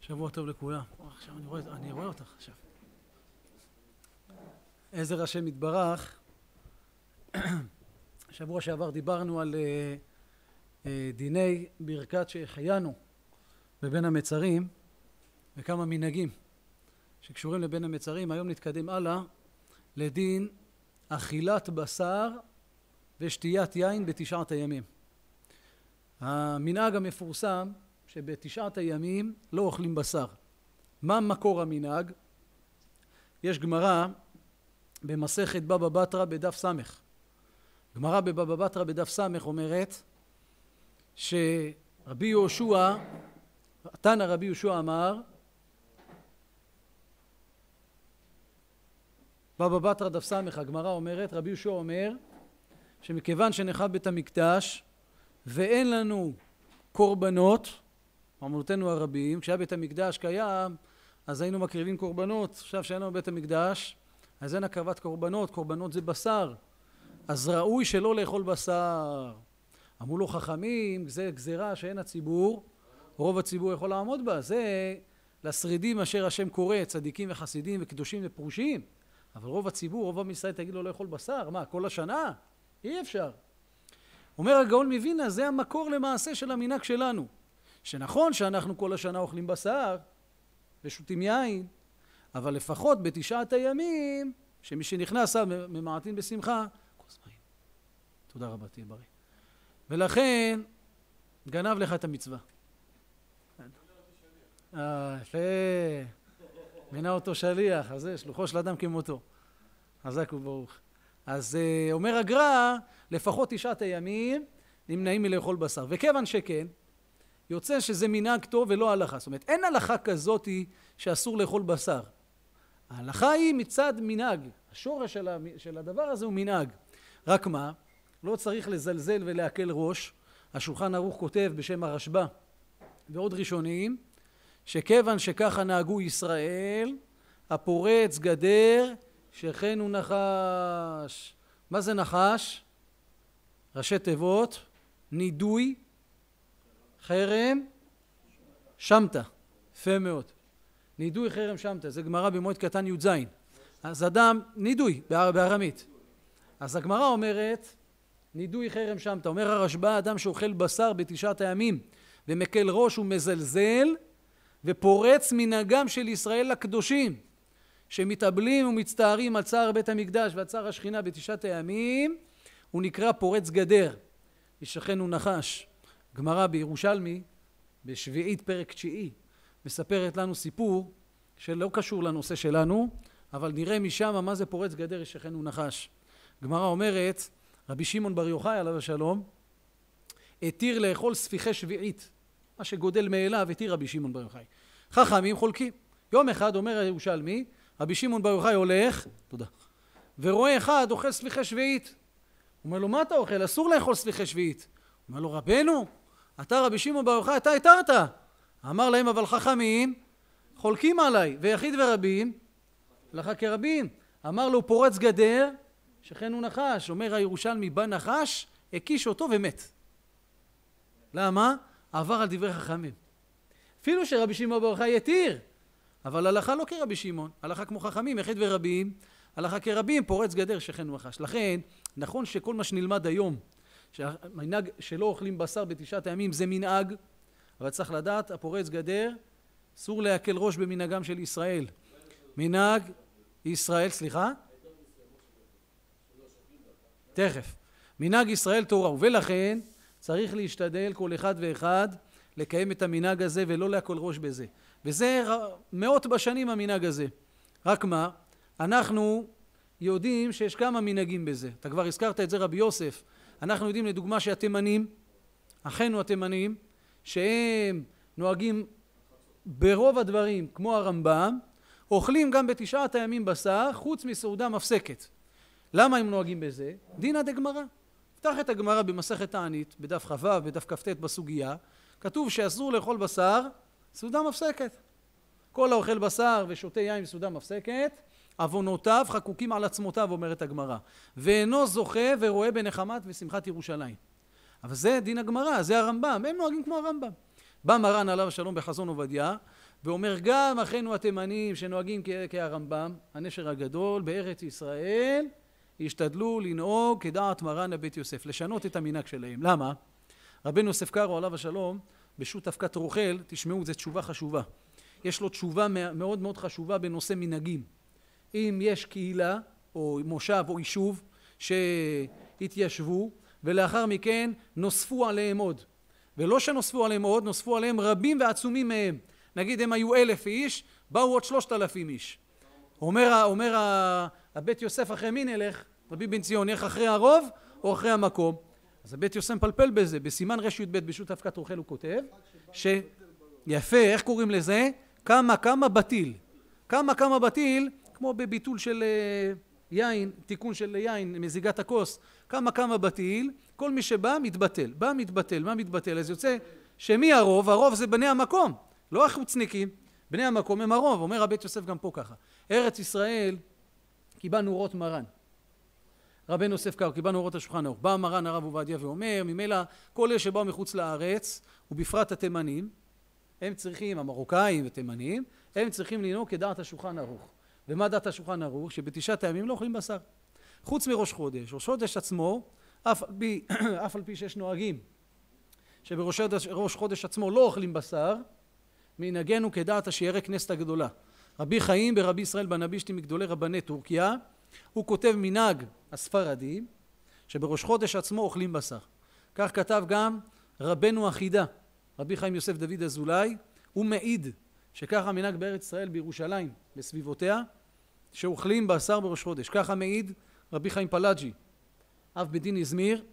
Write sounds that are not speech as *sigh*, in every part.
שבוע טוב לכולם. עכשיו אני רואה, אני רואה אותך עכשיו. עזר השם יתברך. *clears throat* שבוע שעבר דיברנו על uh, uh, דיני ברכת שהחיינו בבין המצרים וכמה מנהגים שקשורים לבין המצרים. היום נתקדם הלאה לדין אכילת בשר ושתיית יין בתשעת הימים. המנהג המפורסם שבתשעת הימים לא אוכלים בשר. מה מקור המנהג? יש גמרא במסכת בבא בתרא בדף ס'. גמרא בבבא בתרא בדף ס' אומרת שרבי יהושע, תנא רבי יהושע אמר בבא בתרא דף ס' הגמרא אומרת רבי יהושע אומר שמכיוון שנחב בית המקדש ואין לנו קורבנות ממונותינו הרבים, כשהיה בית המקדש קיים, אז היינו מקריבים קורבנות, עכשיו שאין לנו בית המקדש, אז אין הקרבת קורבנות, קורבנות זה בשר, אז ראוי שלא לאכול בשר. אמרו לו חכמים, זה גזירה שאין הציבור, רוב הציבור יכול לעמוד בה, זה לשרידים אשר השם קורא, צדיקים וחסידים וקדושים ופרושים, אבל רוב הציבור, רוב עם ישראל תגיד לו לא לאכול בשר, מה, כל השנה? אי אפשר. אומר הגאון מווינה, זה המקור למעשה של המנהג שלנו. שנכון שאנחנו כל השנה אוכלים בשר ושותים יין, אבל לפחות בתשעת הימים, שמי שנכנס אה, ממעטין בשמחה, כוס מים. תודה רבה, תהיה בריא. ולכן, גנב לך את המצווה. אה, יפה. מינה אותו שליח, אז זה, שלוחו של אדם כמותו. חזק וברוך. אז אה, אומר הגר"א, לפחות תשעת הימים נמנעים מלאכול בשר. וכיוון שכן, יוצא שזה מנהג טוב ולא הלכה. זאת אומרת, אין הלכה כזאת שאסור לאכול בשר. ההלכה היא מצד מנהג. השורש של הדבר הזה הוא מנהג. רק מה? לא צריך לזלזל ולהקל ראש. השולחן ערוך כותב בשם הרשב"א ועוד ראשוניים, שכיוון שככה נהגו ישראל, הפורץ גדר שכן הוא נחש. מה זה נחש? ראשי תיבות, נידוי חרם שמטה. יפה מאוד. נידוי חרם שמטה, זה גמרא במועד קטן י"ז. אז אדם, נידוי בארמית. אז הגמרא אומרת, נידוי חרם שמטה. אומר הרשב"א, אדם שאוכל בשר בתשעת הימים ומקל ראש ומזלזל ופורץ מנהגם של ישראל הקדושים שמתאבלים ומצטערים על צער בית המקדש ועל צער השכינה בתשעת הימים הוא נקרא פורץ גדר הוא נחש גמרא בירושלמי, בשביעית פרק תשיעי, מספרת לנו סיפור שלא קשור לנושא שלנו, אבל נראה משם מה זה פורץ גדר ישכנו נחש. גמרא אומרת, רבי שמעון בר יוחאי עליו השלום, התיר לאכול ספיחי שביעית, מה שגודל מאליו התיר רבי שמעון בר יוחאי. חכמים חולקים. יום אחד אומר הירושלמי, רבי שמעון בר יוחאי הולך, תודה, ורואה אחד אוכל ספיחי שביעית. הוא אומר לו, מה אתה אוכל? אסור לאכול ספיחי שביעית. אומר לו, רבנו, אתה רבי שמעון בר יוחאי, אתה התרת. אמר להם, אבל חכמים חולקים עליי, ויחיד ורבים, לך כרבים. אמר לו, פורץ גדר, שכן הוא נחש. אומר הירושלמי, בא נחש, הקיש אותו ומת. למה? עבר על דברי חכמים. אפילו שרבי שמעון בר יוחאי התיר, אבל הלכה לא כרבי שמעון, הלכה כמו חכמים, יחיד ורבים, הלכה כרבים, פורץ גדר, שכן הוא נחש. לכן, נכון שכל מה שנלמד היום שהמנהג שלא אוכלים בשר בתשעת הימים זה מנהג, אבל צריך לדעת, הפורץ גדר, אסור להקל ראש במנהגם של ישראל. מנהג ישראל, סליחה? תכף. מנהג ישראל תורה, ולכן צריך להשתדל כל אחד ואחד לקיים את המנהג הזה ולא להקל ראש בזה. וזה מאות בשנים המנהג הזה. רק מה, אנחנו יודעים שיש כמה מנהגים בזה. אתה כבר הזכרת את זה רבי יוסף, אנחנו יודעים לדוגמה שהתימנים, אחינו התימנים, שהם נוהגים ברוב הדברים כמו הרמב"ם, אוכלים גם בתשעת הימים בשר חוץ מסעודה מפסקת. למה הם נוהגים בזה? דינא דגמרא. פתח את הגמרא במסכת תענית, בדף כ"ו, בדף כ"ט בסוגיה, כתוב שאסור לאכול בשר, סעודה מפסקת. כל האוכל בשר ושותה יין סעודה מפסקת, עוונותיו חקוקים על עצמותיו, אומרת הגמרא. ואינו זוכה ורואה בנחמת ושמחת ירושלים. אבל זה דין הגמרא, זה הרמב"ם, הם נוהגים כמו הרמב"ם. בא מרן עליו השלום בחזון עובדיה, ואומר גם אחינו התימנים שנוהגים כהרמב"ם, הנשר הגדול בארץ ישראל, השתדלו לנהוג כדעת מרן הבית יוסף, לשנות את המנהג שלהם. למה? רבנו יוסף קארו עליו השלום, בשו"ת אבקת רוכל, תשמעו, זו תשובה חשובה. יש לו תשובה מאוד מאוד חשובה בנושא מנהגים. אם יש קהילה או מושב או יישוב שהתיישבו ולאחר מכן נוספו עליהם עוד ולא שנוספו עליהם עוד נוספו עליהם רבים ועצומים מהם נגיד הם היו אלף איש באו עוד שלושת אלפים איש אומר, אומר הבית יוסף אחרי מי נלך רבי בן ציון נלך אחרי הרוב או אחרי המקום אז הבית יוסף מפלפל בזה בסימן רי"ב בשו"ת אבקת רוחל הוא כותב ש... יפה איך קוראים לזה? כמה כמה בטיל כמה כמה בטיל כמו בביטול של אה, יין, תיקון של יין, מזיגת הכוס, כמה כמה בתהיל, כל מי שבא מתבטל, בא מתבטל, מה מתבטל? אז יוצא שמי הרוב? הרוב זה בני המקום, לא החוצניקים, בני המקום הם הרוב, אומר רבי יוסף גם פה ככה. ארץ ישראל, קיבלנו רות מרן. רבנו יוסף קאו, קיבלנו אורות השולחן האור, בא מרן הרב עובדיה ואומר, ממילא כל אלה שבאו מחוץ לארץ, ובפרט התימנים, הם צריכים, המרוקאים ותימנים, הם צריכים לנהוג כדעת השולחן ערוך. ומה דעת השולחן ערוך? שבתשעת הימים לא אוכלים בשר. חוץ מראש חודש. ראש חודש עצמו, אף על פי, *clears throat* אף על פי שיש נוהגים שבראש חודש חודש עצמו לא אוכלים בשר, מנהגנו כדעת השיירי כנסת הגדולה. רבי חיים ברבי ישראל בנבישתי מגדולי רבני טורקיה, הוא כותב מנהג הספרדים שבראש חודש עצמו אוכלים בשר. כך כתב גם רבנו החידה, רבי חיים יוסף דוד אזולאי, הוא מעיד שככה המנהג בארץ ישראל בירושלים, בסביבותיה, שאוכלים בשר בראש חודש. ככה מעיד רבי חיים פלאג'י, אב בית דין הזמיר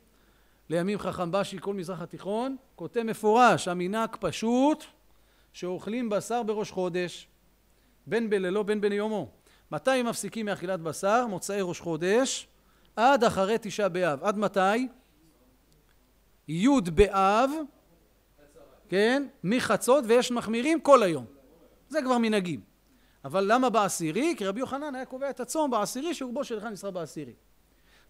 לימים חכם בשי כל מזרח התיכון, כותב מפורש, המנהג פשוט שאוכלים בשר בראש חודש, בין בלילו בין ביומו. מתי מפסיקים מאכילת בשר? מוצאי ראש חודש, עד אחרי תשעה באב. עד מתי? י' באב, כן, מחצות, ויש מחמירים כל היום. זה כבר מנהגים. אבל למה בעשירי? כי רבי יוחנן היה קובע את הצום בעשירי שרובו של אחד נסחר בעשירי.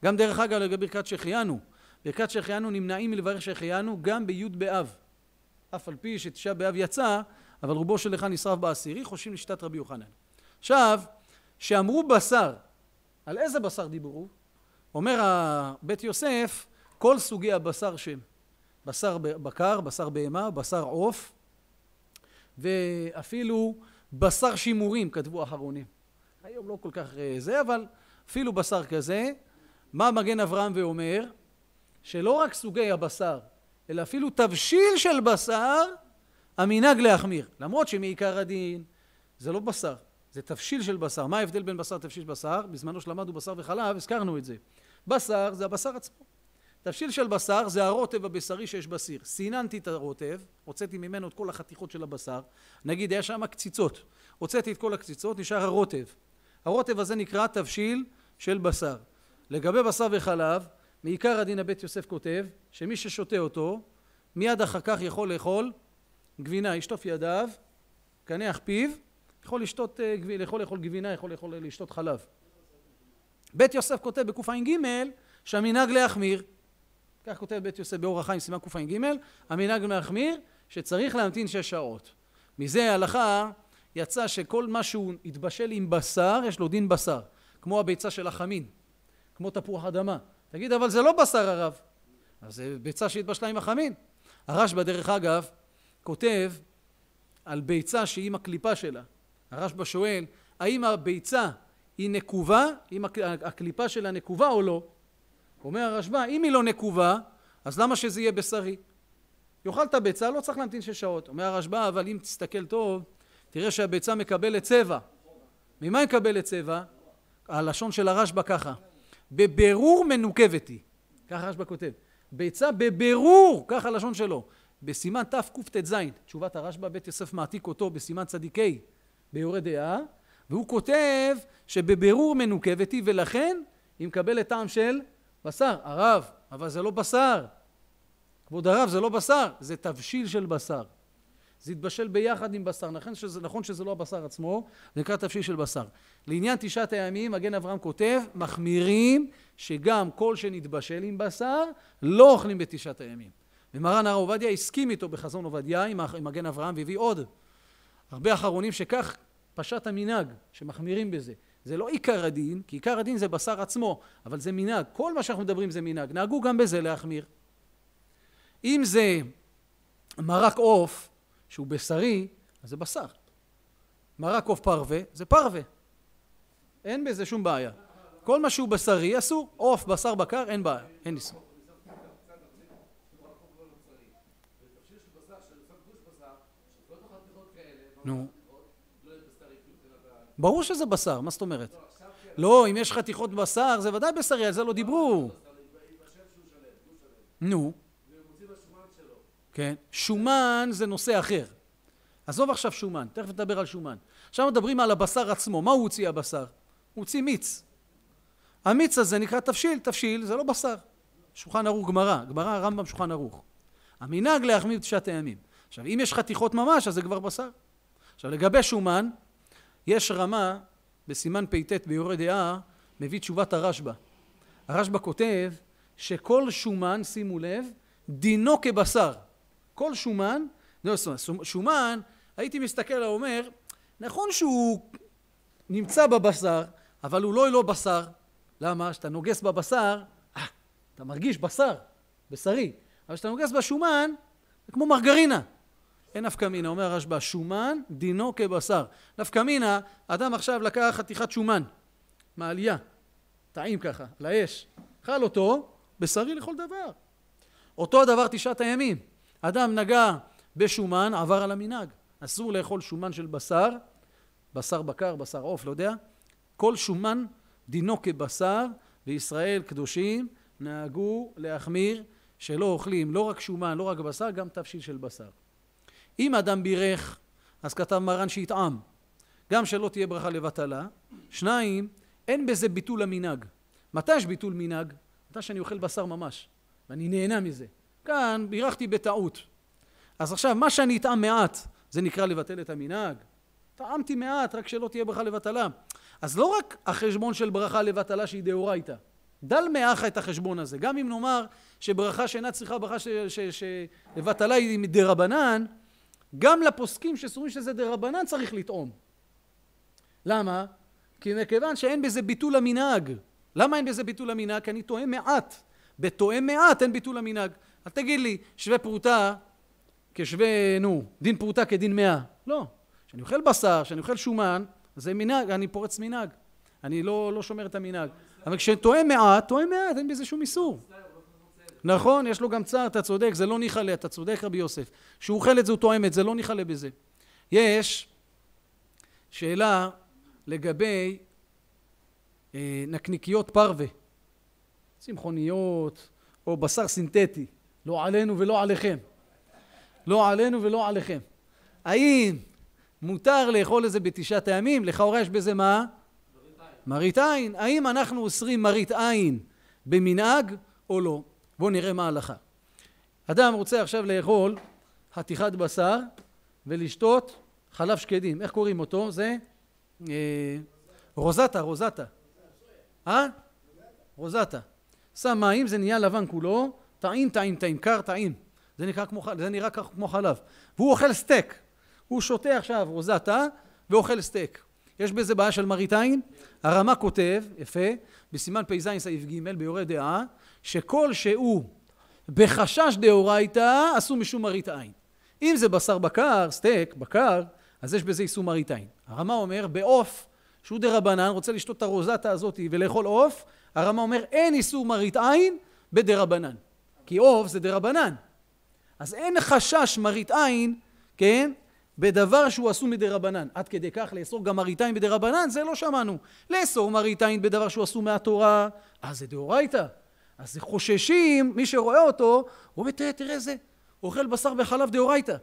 גם דרך אגב לגבי ברכת שהחיינו, ברכת שהחיינו נמנעים מלברך שהחיינו גם בי' באב. אף על פי שתשעה באב יצא, אבל רובו של אחד נשרף בעשירי, חושבים לשיטת רבי יוחנן. עכשיו, שאמרו בשר, על איזה בשר דיברו? אומר בית יוסף, כל סוגי הבשר שהם. בשר בקר, בשר בהמה, בשר עוף, ואפילו בשר שימורים כתבו אחרונים. היום לא כל כך אה, זה, אבל אפילו בשר כזה. מה מגן אברהם ואומר? שלא רק סוגי הבשר, אלא אפילו תבשיל של בשר, המנהג להחמיר. למרות שמעיקר הדין זה לא בשר, זה תבשיל של בשר. מה ההבדל בין בשר לתבשיל בשר? בזמנו שלמדנו בשר וחלב, הזכרנו את זה. בשר זה הבשר עצמו. תבשיל של בשר זה הרוטב הבשרי שיש בסיר. סיננתי את הרוטב, הוצאתי ממנו את כל החתיכות של הבשר, נגיד היה שם קציצות, הוצאתי את כל הקציצות, נשאר הרוטב. הרוטב הזה נקרא תבשיל של בשר. לגבי בשר וחלב, מעיקר הדין הבית יוסף כותב שמי ששותה אותו מיד אחר כך יכול לאכול גבינה, ישטוף ידיו, קנח פיו, יכול לשתות, אה, יכול לאכול גבינה, יכול לאכול אה, לשתות חלב. בית יוסף כותב בקע"ג שהמנהג להחמיר כך כותב בית יוסף באור החיים סימן קע"ג, המנהג מחמיר שצריך להמתין שש שעות. מזה ההלכה יצא שכל מה שהוא התבשל עם בשר יש לו דין בשר, כמו הביצה של החמין, כמו תפוח אדמה. תגיד אבל זה לא בשר הרב, אז זה ביצה שהתבשלה עם החמין. הרשב"א דרך אגב כותב על ביצה שהיא עם הקליפה שלה. הרשב"א שואל האם הביצה היא נקובה, אם הקליפה שלה נקובה או לא, אומר הרשב"א, אם היא לא נקובה, אז למה שזה יהיה בשרי? יאכל את הביצה, לא צריך להמתין שש שעות. אומר הרשב"א, אבל אם תסתכל טוב, תראה שהביצה מקבלת צבע. ממה היא מקבלת צבע? הלשון של הרשב"א ככה, בבירור מנוקבת היא. ככה הרשב"א כותב. ביצה בבירור, ככה הלשון שלו. בסימן תקט"ז, תשובת הרשב"א, בית יוסף מעתיק אותו בסימן צדיקי ביורי דעה, והוא כותב שבבירור מנוקבת היא, ולכן היא מקבלת טעם של בשר, הרב, אבל זה לא בשר. כבוד הרב, זה לא בשר, זה תבשיל של בשר. זה התבשל ביחד עם בשר, נכון שזה, נכון שזה לא הבשר עצמו, זה נקרא תבשיל של בשר. לעניין תשעת הימים, מגן אברהם כותב, מחמירים שגם כל שנתבשל עם בשר, לא אוכלים בתשעת הימים. ומרן הרב עובדיה הסכים איתו בחזון עובדיה עם מגן אברהם והביא עוד הרבה אחרונים שכך פשט המנהג, שמחמירים בזה. זה לא עיקר הדין, כי עיקר הדין זה בשר עצמו, אבל זה מנהג. כל מה שאנחנו מדברים זה מנהג. נהגו גם בזה להחמיר. אם זה מרק עוף, שהוא בשרי, אז זה בשר. מרק עוף פרווה, זה פרווה. אין בזה שום בעיה. כל מה שהוא בשרי אסור. עוף, בשר בקר, אין בעיה, אין איסור. נו. ברור שזה בשר, מה זאת אומרת? לא, אם יש חתיכות בשר, זה ודאי בשרי, על זה לא דיברו. נו. כן. שומן זה נושא אחר. עזוב עכשיו שומן, תכף נדבר על שומן. עכשיו מדברים על הבשר עצמו, מה הוא הוציא הבשר? הוא הוציא מיץ. המיץ הזה נקרא תבשיל, תבשיל זה לא בשר. שולחן ערוך גמרא, גמרא רמב״ם שולחן ערוך. המנהג להחמיא תשעת הימים. עכשיו אם יש חתיכות ממש אז זה כבר בשר. עכשיו לגבי שומן, יש רמה בסימן פט ביורי דעה מביא תשובת הרשב"א הרשב"א כותב שכל שומן שימו לב דינו כבשר כל שומן לא, שומן הייתי מסתכל ואומר נכון שהוא נמצא בבשר אבל הוא לא לא בשר למה? כשאתה נוגס בבשר אה, אתה מרגיש בשר בשרי אבל כשאתה נוגס בשומן זה כמו מרגרינה אין נפקא מינה, אומר הרשב"א, שומן דינו כבשר. נפקא מינה, אדם עכשיו לקח חתיכת שומן מעלייה, טעים ככה, לאש, אכל אותו, בשרי לכל דבר. אותו הדבר תשעת הימים, אדם נגע בשומן, עבר על המנהג. אסור לאכול שומן של בשר, בשר בקר, בשר עוף, לא יודע. כל שומן דינו כבשר, וישראל קדושים נהגו להחמיר שלא אוכלים לא רק שומן, לא רק בשר, גם תבשיל של בשר. אם אדם בירך, אז כתב מרן שיטעם. גם שלא תהיה ברכה לבטלה. שניים, אין בזה ביטול המנהג. מתי יש ביטול מנהג? מתי שאני אוכל בשר ממש, ואני נהנה מזה. כאן בירכתי בטעות. אז עכשיו, מה שאני אטעם מעט, זה נקרא לבטל את המנהג? טעמתי מעט, רק שלא תהיה ברכה לבטלה. אז לא רק החשבון של ברכה לבטלה שהיא דאורייתא. דל מאחה את החשבון הזה. גם אם נאמר שברכה שאינה צריכה ברכה ש... ש... ש... לבטלה היא מדרבנן גם לפוסקים שסבורים שזה דה רבנן צריך לטעום. למה? כי מכיוון שאין בזה ביטול המנהג. למה אין בזה ביטול המנהג? כי אני טועם מעט. בתואם מעט אין ביטול המנהג. אל תגיד לי, שווה פרוטה כשווה, נו, דין פרוטה כדין מאה. לא. כשאני אוכל בשר, כשאני אוכל שומן, זה מנהג, אני פורץ מנהג. אני לא, לא שומר את המנהג. אבל כשטועם מעט, טועם מעט, אין בזה שום איסור. נכון, יש לו גם צער, אתה צודק, זה לא ניחלה, אתה צודק רבי יוסף. שהוא אוכל את זה הוא תואם את זה, לא ניחלה בזה. יש שאלה לגבי אה, נקניקיות פרווה, צמחוניות או בשר סינתטי, לא עלינו ולא עליכם. לא עלינו ולא עליכם. האם מותר לאכול את זה בתשעת הימים? לכאורה יש בזה מה? מרית עין. מראית עין. האם אנחנו אוסרים מרית עין במנהג או לא? בואו נראה מה ההלכה. אדם רוצה עכשיו לאכול חתיכת בשר ולשתות חלב שקדים. איך קוראים אותו? זה רוזטה, רוזטה. אה? רוזטה. אה? שם מים, זה נהיה לבן כולו, טעים, טעים, טעים, קר, טעים. זה נראה כמו, זה נראה כמו חלב. והוא אוכל סטייק. הוא שותה עכשיו רוזטה ואוכל סטייק. יש בזה בעיה של מראית עין? הרמ"א כותב, יפה, בסימן פ"ז סעיף ג' ביורה דעה, שכל שהוא בחשש דאורייתא עשו משום מרית עין. אם זה בשר בקר, סטייק, בקר, אז יש בזה איסור מרית עין. הרמ"א אומר, בעוף שהוא דרבנן, רוצה לשתות את הרוזטה הזאת ולאכול עוף, הרמ"א אומר, אין איסור מרית עין בדרבנן. כי עוף זה דרבנן. אז אין חשש מרית עין, כן, בדבר שהוא אסור מדרבנן. עד כדי כך לאסור גם מרית עין בדרבנן, זה לא שמענו. לאסור מרית עין בדבר שהוא עשו מהתורה, אז זה דאורייתא. אז חוששים, מי שרואה אותו, הוא אומר, תראה, תראה איזה, אוכל בשר וחלב דאורייתא.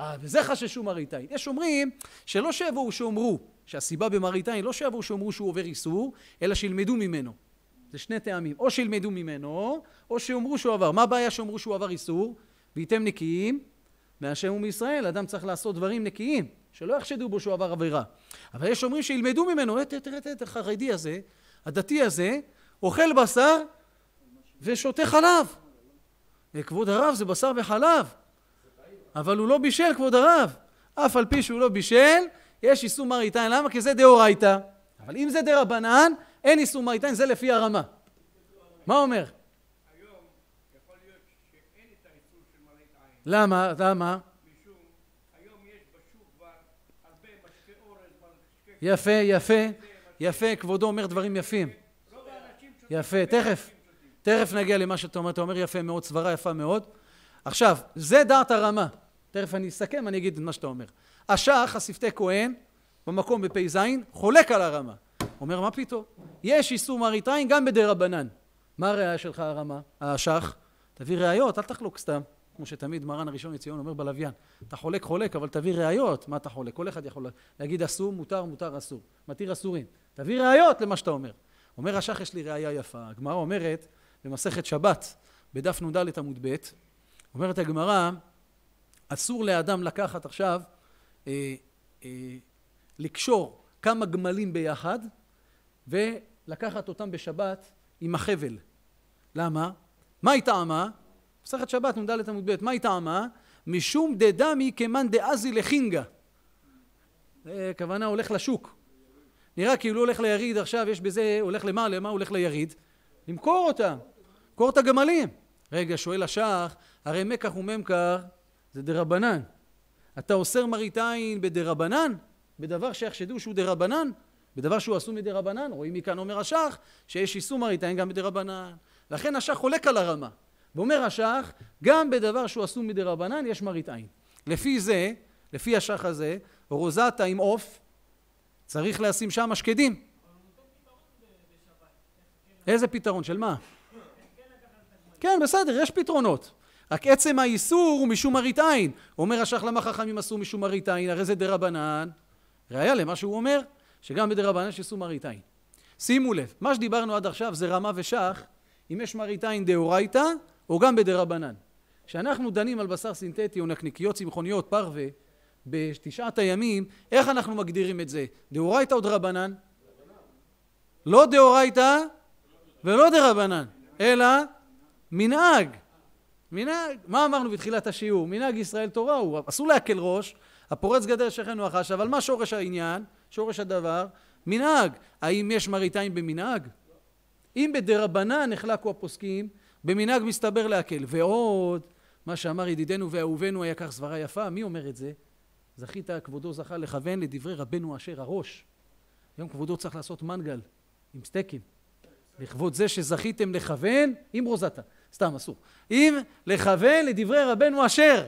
אה, וזה חששו מראית עין. יש אומרים שלא שיבואו שאומרו, שהסיבה במראית עין, לא שיבואו שאומרו שהוא עובר איסור, אלא שילמדו ממנו. זה שני טעמים. או שילמדו ממנו, או שיאמרו שהוא עבר. מה הבעיה שאומרו שהוא עבר איסור? והייתם נקיים מהשם ומישראל. אדם צריך לעשות דברים נקיים, שלא יחשדו בו שהוא עבר עבירה. אבל יש אומרים שילמדו ממנו, תראה, תראה, את החרדי הזה, הדתי הזה, אוכל בשר ושותה חלב. כבוד הרב זה בשר וחלב, אבל הוא לא בישל, כבוד הרב. אף על פי שהוא לא בישל, יש איסור מרעיתן. למה? כי זה דאורייתא. אבל אם זה דרבנן, אין איסור מרעיתן, זה לפי הרמה. מה אומר? למה? למה? יפה, יפה, יפה, כבודו אומר דברים יפים. יפה, תכף. תכף נגיע למה שאתה אומר, אתה אומר יפה מאוד, סברה יפה מאוד. עכשיו, זה דעת הרמה. תכף אני אסכם, אני אגיד את מה שאתה אומר. השח, השפתי כהן, במקום בפ"ז, חולק על הרמה. אומר, מה פתאום? יש איסור מרעית עין גם בדי רבנן. מה הראייה שלך הרמה, השח? תביא ראיות, אל תחלוק סתם. כמו שתמיד מרן הראשון לציון אומר בלוויין, אתה חולק חולק, אבל תביא ראיות, מה אתה חולק? כל אחד יכול להגיד אסור, מותר, מותר, אסור. מתיר אסורים. תביא ראיות למה שאתה אומר. אומר השח, יש לי ראייה יפה. הגמרא אומרת, במסכת שבת, בדף נ"ד עמוד ב', אומרת הגמרא, אסור לאדם לקחת עכשיו, אה, אה, לקשור כמה גמלים ביחד ולקחת אותם בשבת עם החבל. למה? מה היא טעמה? מסכת שבת נ"ד עמוד ב', מה היא טעמה? משום דדמי כמאן דאזי לחינגה. אה, כוונה הולך לשוק. נראה כאילו הולך ליריד עכשיו, יש בזה, הולך למעלה, מה הולך ליריד? למכור אותם. קור את הגמלים. רגע, שואל השח, הרי מקח וממכר זה דרבנן. אתה אוסר מרית עין בדרבנן? בדבר שיחשדו שהוא דרבנן? בדבר שהוא אסור מדרבנן? רואים מכאן אומר השח שיש איסור מרית עין גם בדרבנן. לכן השח חולק על הרמה. ואומר השח, גם בדבר שהוא אסור מדרבנן יש מרית עין. לפי זה, לפי השח הזה, רוזטה עם עוף, צריך לשים שם שקדים. איזה פתרון? של מה? כן, בסדר, יש פתרונות. רק עצם האיסור הוא משום מראית עין. אומר השח למה חכמים עשו משום מראית עין, הרי זה דרבנן. ראיה למה שהוא אומר, שגם בדרבנן יש איסור מראית עין. שימו לב, מה שדיברנו עד עכשיו זה רמה ושח, אם יש מראית עין דאורייתא, או גם בדרבנן. כשאנחנו דנים על בשר סינתטי או נקניקיות צמחוניות פרווה, בתשעת הימים, איך אנחנו מגדירים את זה? דאורייתא או דרבנן? לא דאורייתא ולא דרבנן, אלא מנהג. מנהג. מה אמרנו בתחילת השיעור? מנהג ישראל תורה הוא. אסור להקל ראש, הפורץ גדר שכן הוא החש, אבל מה שורש העניין, שורש הדבר? מנהג. האם יש מראית עין במנהג? אם בדרבנן החלקו הפוסקים, במנהג מסתבר להקל. ועוד, מה שאמר ידידנו ואהובנו היה כך סברה יפה, מי אומר את זה? זכית כבודו זכה לכוון לדברי רבנו אשר הראש. היום כבודו צריך לעשות מנגל עם סטייקים. לכבוד זה שזכיתם לכוון עם רוזטה. סתם אסור. אם לכוון לדברי רבנו אשר,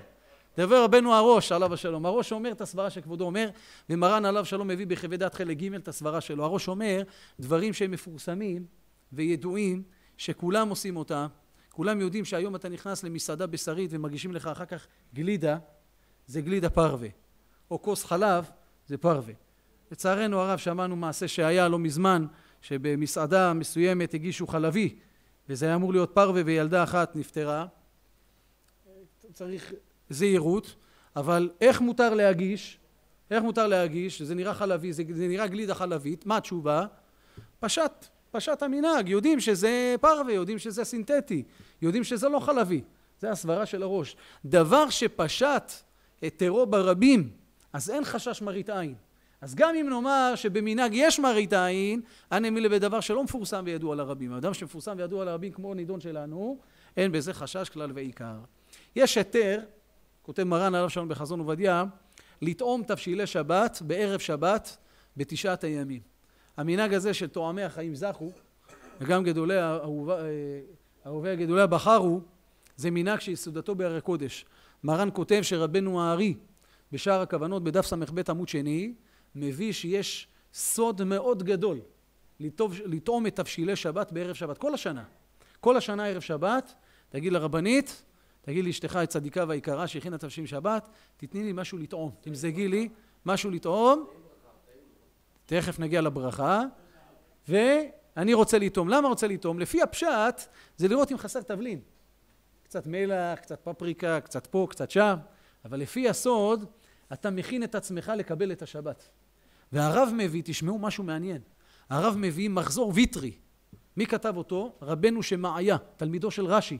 דברי רבנו הראש עליו השלום. הראש אומר את הסברה שכבודו אומר, ומרן עליו שלום מביא בכבי דעת חלק ג' את הסברה שלו. הראש אומר דברים שהם מפורסמים וידועים, שכולם עושים אותם, כולם יודעים שהיום אתה נכנס למסעדה בשרית ומגישים לך אחר כך גלידה, זה גלידה פרווה, או כוס חלב, זה פרווה. לצערנו הרב שמענו מעשה שהיה לא מזמן, שבמסעדה מסוימת הגישו חלבי וזה היה אמור להיות פרווה וילדה אחת נפטרה צריך זהירות אבל איך מותר להגיש איך מותר להגיש זה נראה חלבי זה, זה נראה גלידה חלבית מה התשובה פשט פשט המנהג יודעים שזה פרווה יודעים שזה סינתטי יודעים שזה לא חלבי זה הסברה של הראש דבר שפשט את טרו ברבים אז אין חשש מרית עין אז גם אם נאמר שבמנהג יש מראית עין, אני הנמילה בדבר שלא מפורסם וידוע לרבים. אדם שמפורסם וידוע לרבים כמו נידון שלנו, אין בזה חשש כלל ועיקר. יש היתר, כותב מרן עליו שלום בחזון עובדיה, לטעום תבשילי שבת בערב שבת בתשעת הימים. המנהג הזה של טועמי החיים זכו, וגם גדולי אה, אהובי הגדולי הבחרו, זה מנהג שיסודתו בהרי קודש. מרן כותב שרבנו הארי בשער הכוונות בדף ס"ב עמוד שני מביא שיש סוד מאוד גדול לטעום את תבשילי שבת בערב שבת, כל השנה. כל השנה ערב שבת, תגיד לרבנית, תגיד לאשתך הצדיקה והיקרה שהכינה תבשיל שבת, תתני לי משהו לטעום. תמזגי לי משהו לטעום, תכף נגיע לברכה, ואני רוצה לטעום. למה רוצה לטעום? לפי הפשט זה לראות אם חסר תבלין. קצת מלח, קצת פפריקה, קצת פה, קצת שם, אבל לפי הסוד, אתה מכין את עצמך לקבל את השבת. והרב מביא, תשמעו משהו מעניין, הרב מביא מחזור ויטרי. מי כתב אותו? רבנו שמעיה, תלמידו של רש"י.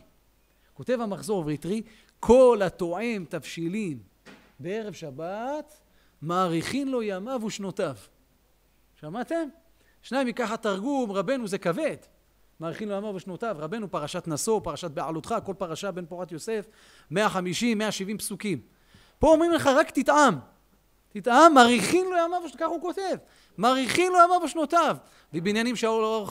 כותב המחזור ויטרי, כל הטועם תבשילים בערב שבת, מאריכין לו ימיו ושנותיו. שמעתם? שניים ייקח התרגום, רבנו זה כבד. מאריכין לו ימיו ושנותיו, רבנו פרשת נשוא, פרשת בעלותך, כל פרשה בן פורת יוסף, 150, 170 פסוקים. פה אומרים לך רק תטעם. תתאם, מריחין לו ימיו, כך הוא כותב, מריחין לו ימיו ושנותיו. ובעניינים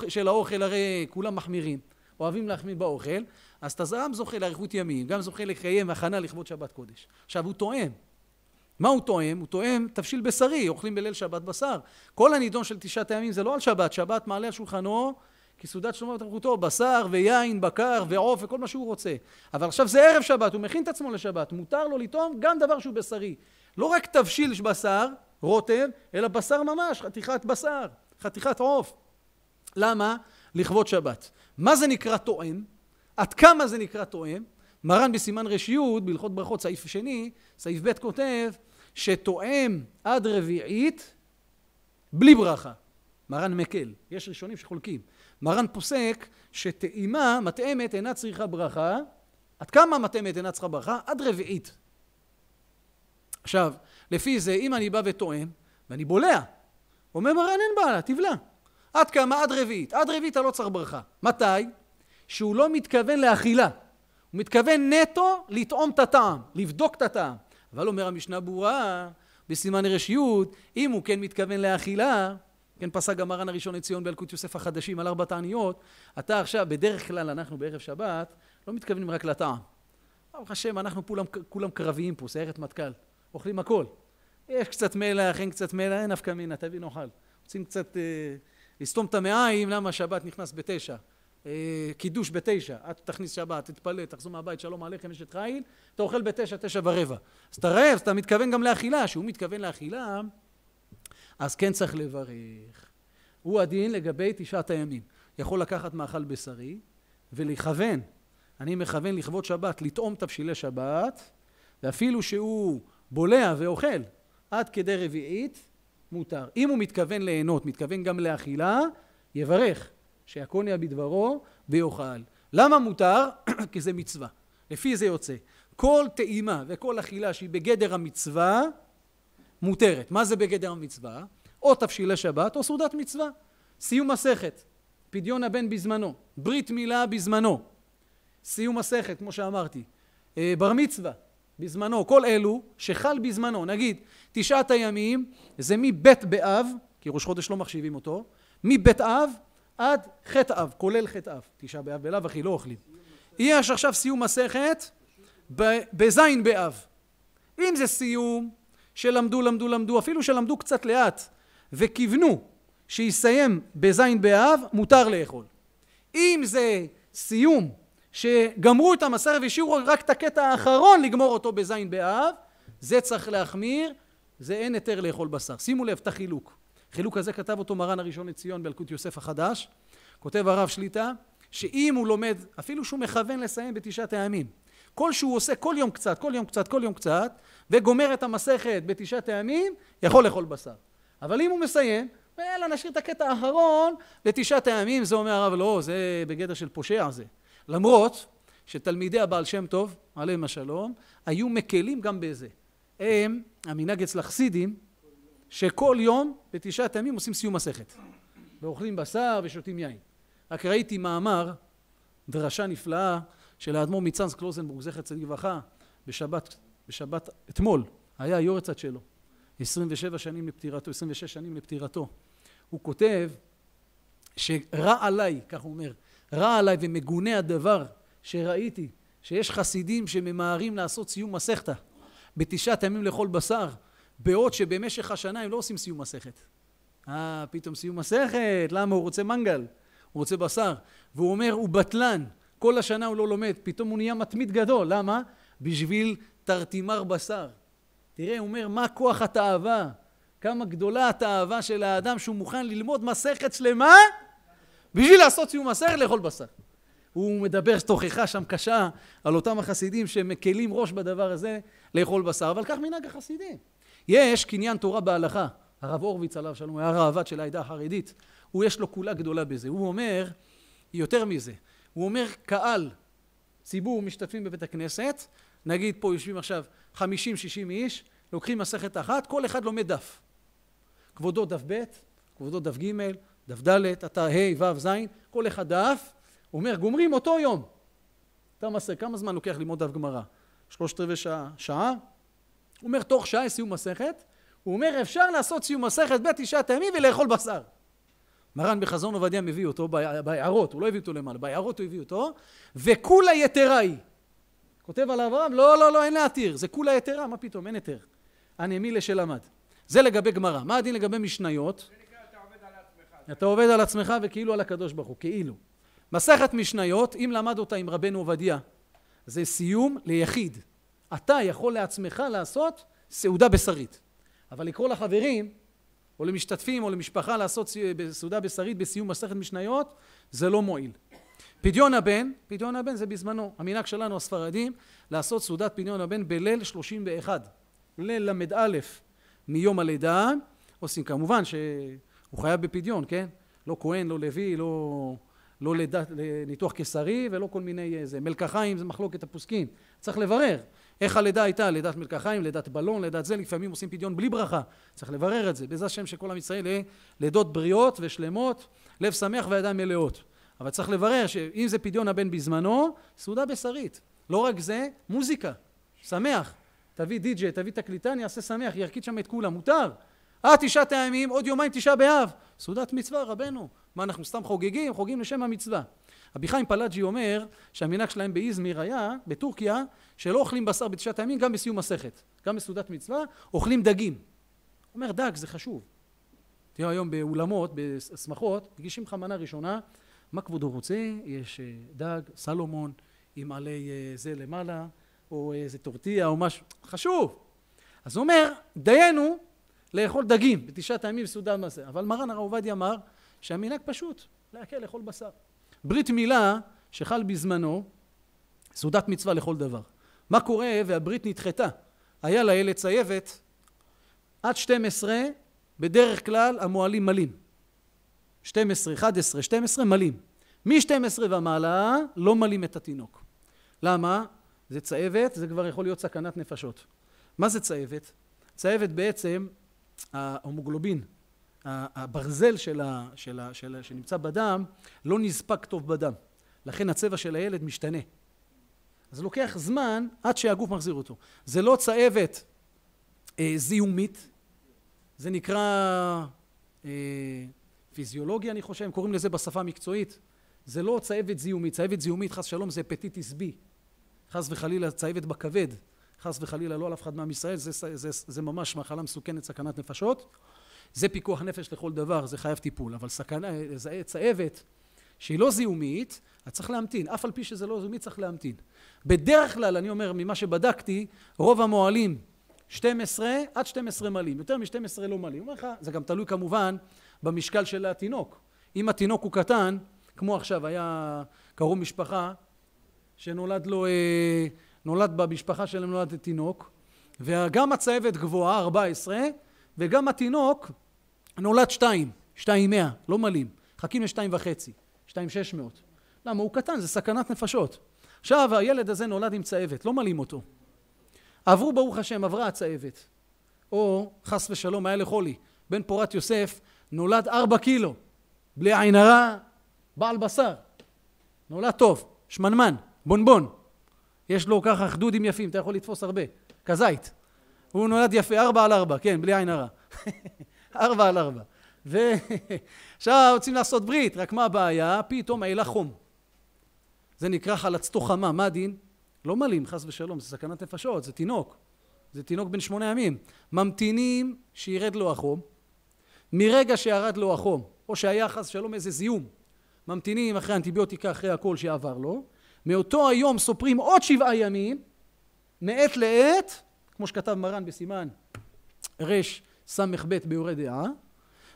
של האוכל הרי כולם מחמירים, אוהבים להחמיר באוכל, אז תזעם זוכה לאריכות ימים, גם זוכה לחיי מחנה לכבוד שבת קודש. עכשיו הוא טועם. מה הוא טועם? הוא טועם תבשיל בשרי, אוכלים בליל שבת בשר. כל הנידון של תשעת הימים זה לא על שבת, שבת מעלה על שולחנו כי סעודת שלמה ותרבותו, בשר ויין, בקר ועוף וכל מה שהוא רוצה. אבל עכשיו זה ערב שבת, הוא מכין את עצמו לשבת, מותר לו לטעום גם דבר שהוא בשרי. לא רק תבשיל בשר, רוטב, אלא בשר ממש, חתיכת בשר, חתיכת עוף. למה? לכבוד שבת. מה זה נקרא תואם? עד כמה זה נקרא תואם? מרן בסימן ר"י, בהלכות ברכות, סעיף שני, סעיף ב' כותב שתואם עד רביעית בלי ברכה. מרן מקל, יש ראשונים שחולקים. מרן פוסק שטעימה, מטעמת, אינה צריכה ברכה. עד כמה מטעמת אינה צריכה ברכה? עד רביעית. עכשיו, לפי זה, אם אני בא וטוען, ואני בולע, אומר מרן אין בעלה, תבלע. עד כמה? עד רביעית. עד רביעית אתה לא צריך ברכה. מתי? שהוא לא מתכוון לאכילה. הוא מתכוון נטו לטעום את הטעם, לבדוק את הטעם. אבל אומר המשנה ברורה, בסימן רשיות, אם הוא כן מתכוון לאכילה, כן פסק המרן הראשון לציון באלקוט יוסף החדשים על ארבע תעניות, אתה עכשיו, בדרך כלל אנחנו בערב שבת, לא מתכוונים רק לטעם. ברוך השם, אנחנו כולם, כולם קרביים פה, סיירת מטכ"ל. אוכלים הכל. יש קצת מלח, אין קצת מלח, אין נפקא מינה, תביא נאכל. רוצים קצת אה, לסתום את המעיים, למה שבת נכנס בתשע? אה, קידוש בתשע, את תכניס שבת, תתפלל, תחזור מהבית, שלום עליכם, אשת חיל, אתה אוכל בתשע, תשע ורבע. אז אתה רעב, אתה מתכוון גם לאכילה. שהוא מתכוון לאכילה, אז כן צריך לברך. הוא הדין לגבי תשעת הימים. יכול לקחת מאכל בשרי ולכוון. אני מכוון לכבוד שבת, לטעום תבשילי שבת, ואפילו שהוא בולע ואוכל עד כדי רביעית מותר. אם הוא מתכוון ליהנות, מתכוון גם לאכילה, יברך שיקוניה בדברו ויאכל. למה מותר? *clears throat* כי זה מצווה. לפי זה יוצא. כל טעימה וכל אכילה שהיא בגדר המצווה מותרת. מה זה בגדר המצווה? או תבשילי שבת או סעודת מצווה. סיום מסכת, פדיון הבן בזמנו, ברית מילה בזמנו, סיום מסכת, כמו שאמרתי, אה, בר מצווה, בזמנו, כל אלו שחל בזמנו, נגיד תשעת הימים זה מבית באב, כי ראש חודש לא מחשיבים אותו, מבית אב עד חטא אב, כולל חטא אב, תשעה באב בלאו הכי לא אוכלים. יש עכשיו סיום מסכת בזין באב. אם זה סיום שלמדו, למדו, למדו, אפילו שלמדו קצת לאט וכיוונו שיסיים בזין באב, מותר לאכול. אם זה סיום שגמרו את המסר והשאירו רק את הקטע האחרון לגמור אותו בזין באב, זה צריך להחמיר, זה אין היתר לאכול בשר. שימו לב את החילוק. החילוק הזה כתב אותו מרן הראשון לציון באלקוט יוסף החדש. כותב הרב שליטה, שאם הוא לומד, אפילו שהוא מכוון לסיים בתשעת הימים, כל שהוא עושה כל יום קצת, כל יום קצת, כל יום קצת, וגומר את המסכת בתשעת הימים, יכול לאכול בשר. אבל אם הוא מסיים, ואללה נשאיר את הקטע האחרון לתשעת הימים, זה אומר הרב, לא, זה בגדר של פושע זה. למרות שתלמידי הבעל שם טוב, עליהם השלום, היו מקלים גם בזה. הם, המנהג אצל החסידים, שכל יום בתשעת הימים עושים סיום מסכת. ואוכלים בשר ושותים יין. רק ראיתי מאמר, דרשה נפלאה, של האדמו"ר מצאנס קלוזנבורג, זכר צדיק וברכה, בשבת, בשבת אתמול, היה היורצת שלו, 27 שנים לפטירתו, 26 שנים לפטירתו. הוא כותב שרע עליי, כך הוא אומר, רע עליי ומגונה הדבר שראיתי שיש חסידים שממהרים לעשות סיום מסכתא בתשעת ימים לכל בשר בעוד שבמשך השנה הם לא עושים סיום מסכת אה פתאום סיום מסכת למה הוא רוצה מנגל הוא רוצה בשר והוא אומר הוא בטלן כל השנה הוא לא לומד פתאום הוא נהיה מתמיד גדול למה? בשביל תרתימר בשר תראה הוא אומר מה כוח התאווה כמה גדולה התאווה של האדם שהוא מוכן ללמוד מסכת שלמה בשביל לעשות סיום מסכת לאכול בשר. הוא מדבר תוכחה שם קשה על אותם החסידים שמקלים ראש בדבר הזה לאכול בשר, אבל כך מנהג החסידים. יש קניין תורה בהלכה, הרב הורוביץ עליו שלום, היה ראוות של העדה החרדית, הוא יש לו כולה גדולה בזה. הוא אומר, יותר מזה, הוא אומר קהל, ציבור משתתפים בבית הכנסת, נגיד פה יושבים עכשיו 50-60 איש, לוקחים מסכת אחת, כל אחד לומד דף. כבודו דף ב', כבודו דף ג', דף ד', אתה ה', ו', ז', כל אחד דף, אומר גומרים אותו יום. אתה מעשה, כמה זמן לוקח ללמוד דף גמרא? שלושת רבעי שעה, שעה? הוא אומר תוך שעה סיום מסכת, הוא אומר אפשר לעשות סיום מסכת בתשעת הימים ולאכול בשר. מרן בחזון עובדיה מביא אותו בהערות, הוא לא הביא אותו למעלה, בהערות הוא הביא אותו, וכולה יתרה היא. כותב על אברהם, לא, לא, לא, אין להתיר, זה כולה יתרה, מה פתאום, אין היתר. אני הנמילה שלמד. זה לגבי גמרא. מה הדין לגבי משניות? אתה עובד על עצמך וכאילו על הקדוש ברוך הוא, כאילו. מסכת משניות, אם למד אותה עם רבנו עובדיה, זה סיום ליחיד. אתה יכול לעצמך לעשות סעודה בשרית. אבל לקרוא לחברים, או למשתתפים, או למשפחה לעשות סעודה בשרית בסיום מסכת משניות, זה לא מועיל. פדיון הבן, פדיון הבן זה בזמנו, המנהג שלנו הספרדים, לעשות סעודת פדיון הבן בליל 31, ליל ל"א מיום הלידה, עושים כמובן ש... הוא חייב בפדיון, כן? לא כהן, לא לוי, לא, לא לד... לניתוח קיסרי ולא כל מיני איזה. אה, מלקחיים זה מחלוקת הפוסקים. צריך לברר איך הלידה הייתה, לידת מלקחיים, לידת בלון, לידת זה, לפעמים עושים פדיון בלי ברכה. צריך לברר את זה. בעזרת השם שכל עם ישראל יהיה לידות בריאות ושלמות, לב שמח וידיים מלאות. אבל צריך לברר שאם זה פדיון הבן בזמנו, סעודה בשרית. לא רק זה, מוזיקה. שמח. תביא די-ג'יי, תביא תקליטן, יעשה שמח, ירקיד שם את כולם. מותר. אה, תשעת הימים, עוד יומיים תשעה באב. סעודת מצווה, רבנו. מה, אנחנו סתם חוגגים? חוגגים לשם המצווה. רבי חיים פלאג'י אומר שהמנהג שלהם באיזמיר היה, בטורקיה, שלא אוכלים בשר בתשעת הימים גם בסיום מסכת. גם בסעודת מצווה, אוכלים דגים. הוא אומר, דג זה חשוב. תראה היום באולמות, בשמחות, מגישים לך מנה ראשונה, מה כבודו רוצה? יש אה, דג, סלומון, עם עלי אה, זה למעלה, או איזה טורטיה או משהו. חשוב. אז הוא אומר, דיינו, לאכול דגים בתשעת הימים בסעודת מעשה. אבל מרן הרב עובדיה אמר שהמנהג פשוט, להקל לאכול בשר. ברית מילה שחל בזמנו, סעודת מצווה לכל דבר. מה קורה והברית נדחתה? היה לה ילד צייבת עד 12 בדרך כלל המוהלים מלאים. 12, 11, 12 מלים. מ-12 ומעלה לא מלאים את התינוק. למה? זה צהבת, זה כבר יכול להיות סכנת נפשות. מה זה צהבת? צהבת בעצם ההומוגלובין, הברזל של של ה, ה, של ה, שנמצא בדם, לא נספק טוב בדם. לכן הצבע של הילד משתנה. אז לוקח זמן עד שהגוף מחזיר אותו. זה לא צהבת אה, זיהומית, זה נקרא אה, פיזיולוגיה אני חושב, הם קוראים לזה בשפה המקצועית. זה לא צהבת זיהומית, צהבת זיהומית חס שלום זה הפטיטיס B, חס וחלילה צהבת בכבד. חס וחלילה לא על אף אחד מעם ישראל, זה, זה, זה, זה ממש מחלה מסוכנת, סכנת נפשות. זה פיקוח נפש לכל דבר, זה חייב טיפול, אבל סכנה, זה צהבת שהיא לא זיהומית, אז צריך להמתין, אף על פי שזה לא זיהומית, צריך להמתין. בדרך כלל, אני אומר, ממה שבדקתי, רוב המוהלים 12 עד 12 מלאים, יותר מ-12 לא מלאים. אומר לך, זה גם תלוי כמובן במשקל של התינוק. אם התינוק הוא קטן, כמו עכשיו היה קרוב משפחה שנולד לו אה, נולד במשפחה שלהם נולד תינוק, וגם הצהבת גבוהה, 14, וגם התינוק נולד 2, 2 100, לא מלאים. חכים ל-2.5, 2,600. למה? הוא קטן, זה סכנת נפשות. עכשיו, הילד הזה נולד עם צהבת, לא מלאים אותו. עברו, ברוך השם, עברה הצהבת. או, חס ושלום, היה לחולי. בן פורת יוסף נולד ארבע קילו, בלי עין הרע, בעל בשר. נולד טוב, שמנמן, בונבון. יש לו ככה חדודים יפים, אתה יכול לתפוס הרבה, כזית. הוא נולד יפה, ארבע על ארבע, כן, בלי עין הרע. *laughs* ארבע על ארבע. ועכשיו *laughs* רוצים לעשות ברית, רק מה הבעיה? פתאום העלה חום. זה נקרא חלצתו חמה, מה הדין? לא מלאים, חס ושלום, זה סכנת נפשות, זה תינוק. זה תינוק בן שמונה ימים. ממתינים שירד לו החום. מרגע שירד לו החום, או שהיה חס ושלום איזה זיהום, ממתינים אחרי אנטיביוטיקה, אחרי הכל שעבר לו, מאותו היום סופרים עוד שבעה ימים, מעת לעת, כמו שכתב מרן בסימן רס"ב ביורי דעה,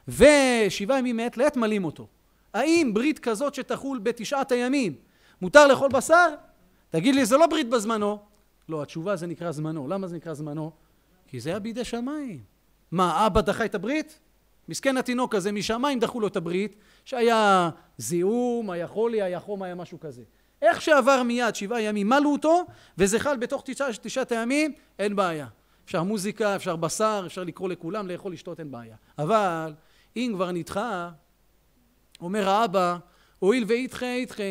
ושבעה ימים מעת לעת מלאים אותו. האם ברית כזאת שתחול בתשעת הימים מותר לאכול בשר? תגיד לי, זה לא ברית בזמנו. לא, התשובה זה נקרא זמנו. למה זה נקרא זמנו? כי זה היה בידי שמיים. מה, אבא דחה את הברית? מסכן התינוק הזה, משמיים דחו לו את הברית, שהיה זיהום, היה חולי, היה חום, היה משהו כזה. איך שעבר מיד שבעה ימים מלו אותו וזה חל בתוך תשע, תשעת הימים אין בעיה אפשר מוזיקה אפשר בשר אפשר לקרוא לכולם לאכול לשתות אין בעיה אבל אם כבר נדחה אומר האבא הואיל וידחה ידחה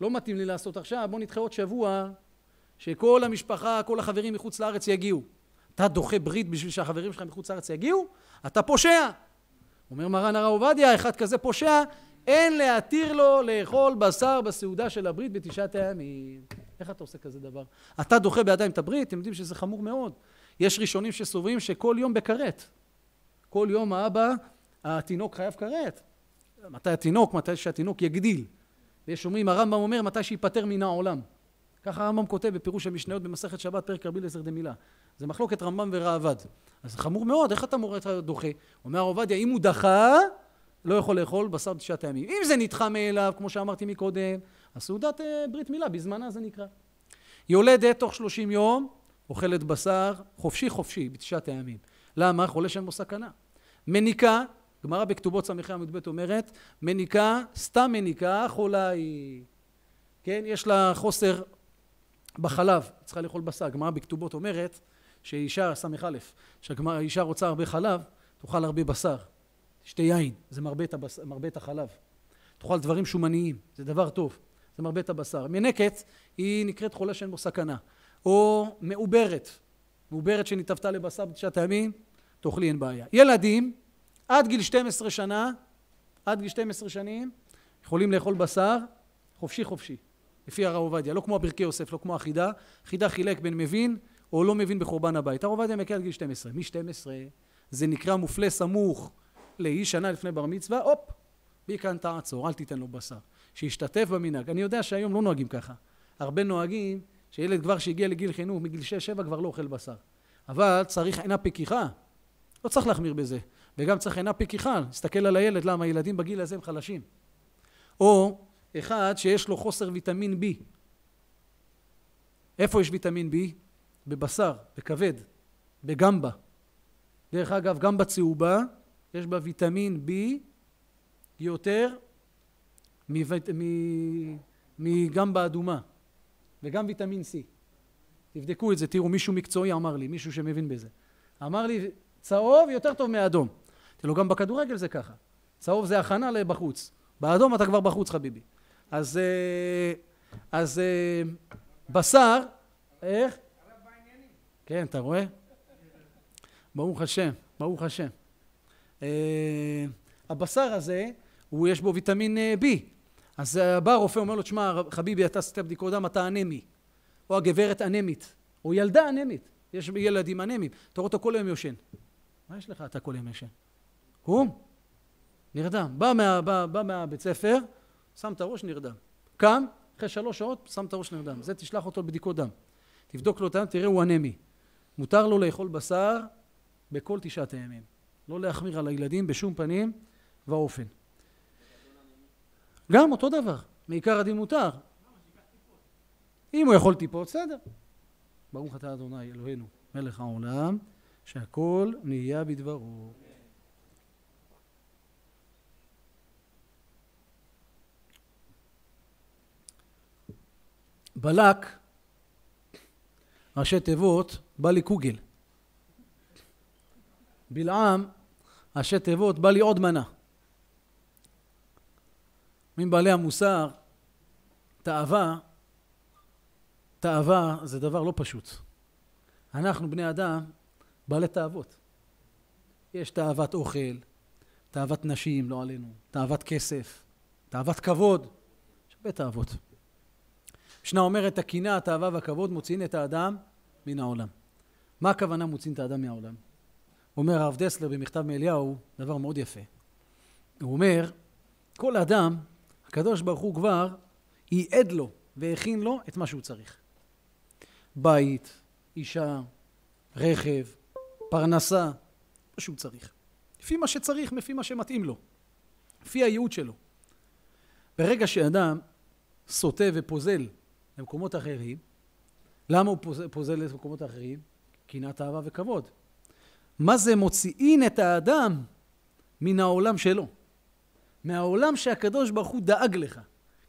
לא מתאים לי לעשות עכשיו בוא נדחה עוד שבוע שכל המשפחה כל החברים מחוץ לארץ יגיעו אתה דוחה ברית בשביל שהחברים שלך מחוץ לארץ יגיעו אתה פושע אומר מרן הרב עובדיה אחד כזה פושע אין להתיר לו לאכול בשר בסעודה של הברית בתשעת הימים. איך אתה עושה כזה דבר? אתה דוחה בידיים את הברית? אתם יודעים שזה חמור מאוד. יש ראשונים שסוברים שכל יום בכרת. כל יום האבא, התינוק חייב כרת. מתי התינוק? מתי שהתינוק יגדיל. ויש אומרים, הרמב"ם אומר, מתי שייפטר מן העולם. ככה הרמב"ם כותב בפירוש המשניות במסכת שבת, פרק רבי אליעזר דמילה. זה מחלוקת רמב"ם וראב"ד. אז חמור מאוד, איך אתה מורה, את הדוחה? אומר הרב עובדיה, אם הוא דחה, לא יכול לאכול בשר תשעת הימים. אם זה נדחה מאליו, כמו שאמרתי מקודם, אז סעודת אה, ברית מילה, בזמנה זה נקרא. יולדת תוך שלושים יום, אוכלת בשר חופשי חופשי בתשעת הימים. למה? חולה שאין בו סכנה. מניקה, גמרא בכתובות ס"ח עמוד ב' אומרת, מניקה, סתם מניקה, חולה היא... כן, יש לה חוסר בחלב, צריכה לאכול בשר. גמרא בכתובות אומרת שאישה, ס"א, שאישה רוצה הרבה חלב, תאכל הרבה בשר. שתי יין, זה מרבה את, הבש... מרבה את החלב. תאכל דברים שומניים, זה דבר טוב, זה מרבה את הבשר. מנקת, היא נקראת חולה שאין בו סכנה, או מעוברת, מעוברת שנתאבתה לבשר בתשעת הימים, תאכלי אין בעיה. ילדים עד גיל 12 שנה, עד גיל 12 שנים, יכולים לאכול בשר חופשי חופשי, לפי הרב עובדיה, לא כמו הברכי יוסף, לא כמו החידה, חידה חילק בין מבין או לא מבין בחורבן הבית. הרב עובדיה מכיר עד גיל 12, מ-12 זה נקרא מופלה סמוך לאי שנה לפני בר מצווה, הופ, כאן תעצור, אל תיתן לו בשר. שישתתף במנהג. אני יודע שהיום לא נוהגים ככה. הרבה נוהגים שילד כבר שהגיע לגיל חינוך, מגיל 6-7 כבר לא אוכל בשר. אבל צריך עינה פקיחה. לא צריך להחמיר בזה. וגם צריך עינה פקיחה, להסתכל על הילד, למה הילדים בגיל הזה הם חלשים. או אחד שיש לו חוסר ויטמין B. איפה יש ויטמין B? בבשר, בכבד, בגמבה. דרך אגב, גמבה צהובה יש בה ויטמין B יותר מויט... מ... מ... גם באדומה וגם ויטמין C. תבדקו את זה, תראו, מישהו מקצועי אמר לי, מישהו שמבין בזה. אמר לי, צהוב יותר טוב מאדום. אמרתי לו, גם בכדורגל זה ככה. צהוב זה הכנה לבחוץ. באדום אתה כבר בחוץ, חביבי. אז, אה, אז אה, בשר, איך? כן, אתה רואה? ברוך השם, ברוך השם. אה, הבשר הזה, הוא יש בו ויטמין אה, B. אז בא רופא, אומר לו, תשמע, חביבי, אתה עשית בדיקות דם, אתה אנמי. או הגברת אנמית. או ילדה אנמית. יש ילדים אנמיים. אתה רואה אותו כל היום יושן. מה יש לך אתה כל היום יושן? קום, נרדם. בא, מה, בא, בא מהבית ספר, שם את הראש, נרדם. קם, אחרי שלוש שעות, שם את הראש, נרדם. זה תשלח אותו לבדיקות דם. תבדוק לו את הדם, תראה, הוא אנמי. מותר לו לאכול בשר בכל תשעת הימים. לא להחמיר על הילדים בשום פנים ואופן. גם אותו דבר, מעיקר הדין מותר. אם הוא יכול טיפות, בסדר. ברוך אתה אדוני אלוהינו מלך העולם, שהכל נהיה בדברו. בלק, ראשי תיבות, בא לקוגל. בלעם ראשי תיבות, בא לי עוד מנה. מבעלי המוסר, תאווה, תאווה זה דבר לא פשוט. אנחנו בני אדם בעלי תאוות. יש תאוות אוכל, תאוות נשים, לא עלינו, תאוות כסף, תאוות כבוד, יש הרבה תאוות. משנה אומרת, הקנאה, התאווה והכבוד מוציאים את האדם מן העולם. מה הכוונה מוציאים את האדם מהעולם? אומר הרב דסלר במכתב מאליהו דבר מאוד יפה. הוא אומר, כל אדם, הקדוש ברוך הוא כבר ייעד לו והכין לו את מה שהוא צריך. בית, אישה, רכב, פרנסה, מה שהוא צריך. לפי מה שצריך, לפי מה שמתאים לו. לפי הייעוד שלו. ברגע שאדם סוטה ופוזל למקומות אחרים, למה הוא פוזל למקומות אחרים? קנאת אהבה וכבוד. מה זה מוציאין את האדם מן העולם שלו. מהעולם שהקדוש ברוך הוא דאג לך.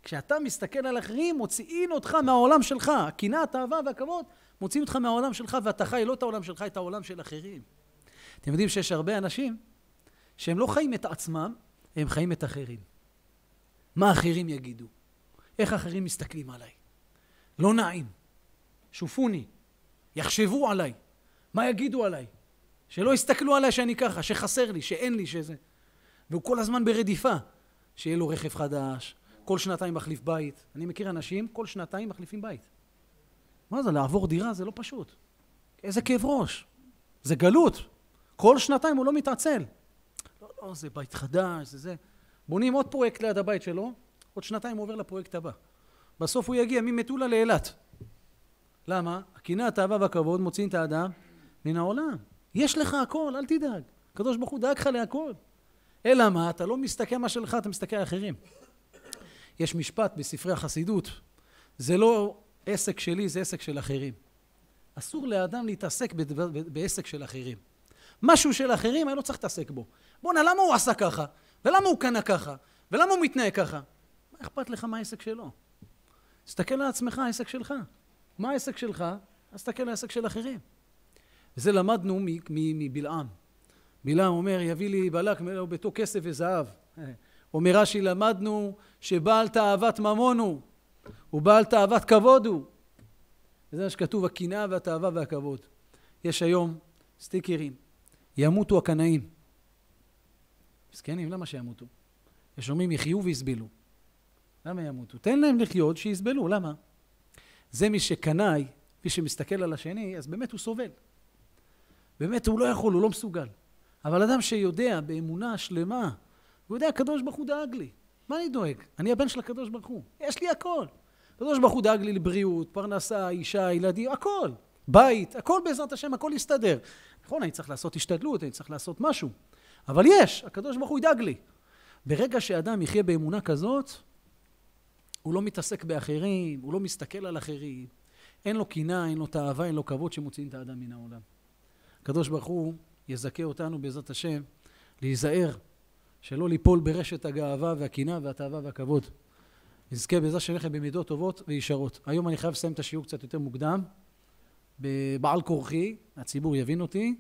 כשאתה מסתכל על אחרים, מוציאין אותך מהעולם שלך. הקנאה, התאווה והכבוד, מוציאים אותך מהעולם שלך, ואתה חי לא את העולם שלך, את העולם של אחרים. אתם יודעים שיש הרבה אנשים שהם לא חיים את עצמם, הם חיים את אחרים. מה אחרים יגידו? איך אחרים מסתכלים עליי? לא נעים. שופוני. יחשבו עליי. מה יגידו עליי? שלא יסתכלו עליי שאני ככה, שחסר לי, שאין לי, שזה. והוא כל הזמן ברדיפה, שיהיה לו רכב חדש, כל שנתיים מחליף בית. אני מכיר אנשים, כל שנתיים מחליפים בית. מה זה, לעבור דירה זה לא פשוט. איזה כאב ראש. זה גלות. כל שנתיים הוא לא מתעצל. לא, לא, זה בית חדש, זה זה. בונים עוד פרויקט ליד הבית שלו, עוד שנתיים הוא עובר לפרויקט הבא. בסוף הוא יגיע ממטולה לאילת. למה? הקנאה, התאווה והכבוד מוציאים את האדם מן העולם. יש לך הכל, אל תדאג. הקדוש ברוך הוא דאג לך להכל. אלא מה, אתה לא מסתכל מה שלך, אתה מסתכל על אחרים. יש משפט בספרי החסידות, זה לא עסק שלי, זה עסק של אחרים. אסור לאדם להתעסק בדבר, בעסק של אחרים. משהו של אחרים, אני לא צריך להתעסק בו. בואנה, למה הוא עשה ככה? ולמה הוא קנה ככה? ולמה הוא מתנהג ככה? מה אכפת לך מה העסק שלו? תסתכל על עצמך, העסק שלך. מה העסק שלך? אז תסתכל על העסק של אחרים. וזה למדנו מבלעם. בלעם אומר, יביא לי בלק מלא ביתו כסף וזהב. אומר רש"י, למדנו שבעל תאוות ממון הוא, ובעל תאוות כבוד הוא. וזה מה שכתוב, הקנאה והתאווה והכבוד. יש היום סטיקרים, ימותו הקנאים. מסכנים, למה שימותו? יש אומרים, יחיו ויסבלו. למה ימותו? תן להם לחיות, שיסבלו, למה? זה מי שקנאי, מי שמסתכל על השני, אז באמת הוא סובל. באמת, הוא לא יכול, הוא לא מסוגל. אבל אדם שיודע באמונה שלמה, הוא יודע, הקדוש ברוך הוא דאג לי. מה אני דואג? אני הבן של הקדוש ברוך הוא. יש לי הכל. הקדוש ברוך הוא דאג לי לבריאות, פרנסה, אישה, ילדים, הכל. בית, הכל בעזרת השם, הכל יסתדר. נכון, אני צריך לעשות השתדלות, אני צריך לעשות משהו. אבל יש, הקדוש ברוך הוא ידאג לי. ברגע שאדם יחיה באמונה כזאת, הוא לא מתעסק באחרים, הוא לא מסתכל על אחרים, אין לו קנאה, אין לו תאווה, אין לו כבוד שמוציאים את האדם מן העולם. הקדוש ברוך הוא יזכה אותנו בעזרת השם להיזהר שלא ליפול ברשת הגאווה והקנאה והתאווה והכבוד. נזכה בעזרת השם לכם במידות טובות וישרות. היום אני חייב לסיים את השיעור קצת יותר מוקדם, בבעל כורחי, הציבור יבין אותי,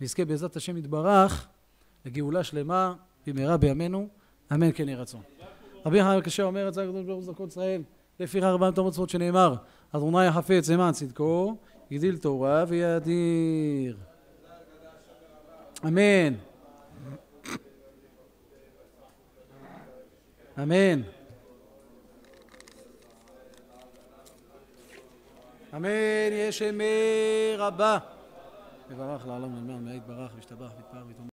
נזכה בעזרת השם יתברך לגאולה שלמה במהרה בימינו, אמן כן יהי רצון. רבי יחנן הקשה אומר את זה הקדוש ברוך הוא זכות ישראל, לפי ארבע המצוות שנאמר, אדוני החפץ למען צדקו, הגדיל תורה ויאדיר. אמן. אמן. אמן, יש אמת רבה. יברך לעולם ולמען, יתברך וישתבח ויתפאר ויתאמר.